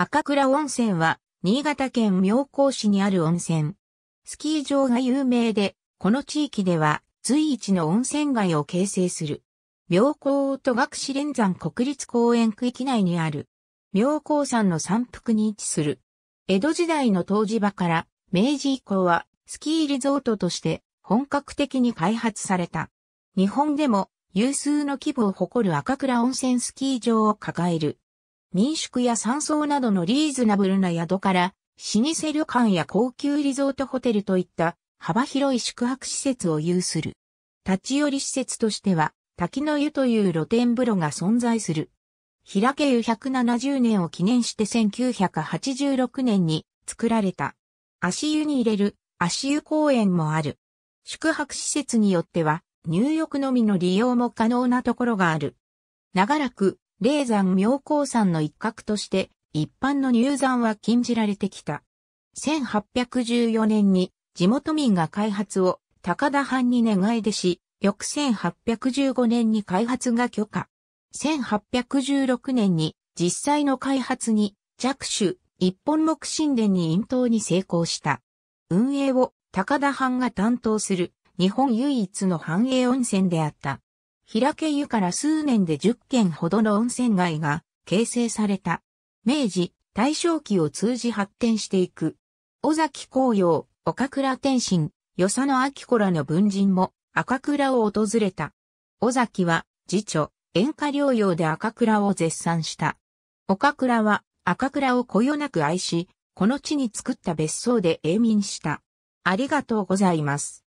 赤倉温泉は、新潟県妙高市にある温泉。スキー場が有名で、この地域では随一の温泉街を形成する。妙高と学士連山国立公園区域内にある。妙高山の山腹に位置する。江戸時代の湯治場から明治以降はスキーリゾートとして本格的に開発された。日本でも有数の規模を誇る赤倉温泉スキー場を抱える民宿や山荘などのリーズナブルな宿から、老舗旅館や高級リゾートホテルといった幅広い宿泊施設を有する。立ち寄り施設としては、滝の湯という露天風呂が存在する。平家湯170年を記念して1986年に作られた。足湯に入れる足湯公園もある。宿泊施設によっては入浴のみの利用も可能なところがある。長らく霊山妙高山の一角として一般の入山は禁じられてきた。1814年に地元民が開発を高田藩に願い出し、翌1815年に開発が許可。1816年に実際の開発に着手、一本木神殿に引頭に成功した。運営を高田藩が担当する日本唯一の繁栄温泉であった。平家湯から数年で10軒ほどの温泉街が形成された。明治、大正期を通じ発展していく。尾崎紅葉、岡倉天心、与謝野明子らの文人も赤倉を訪れた。尾崎は、次女、演歌療養で赤倉を絶賛した。岡倉は赤倉をこよなく愛し、この地に作った別荘で永眠した。ありがとうございます。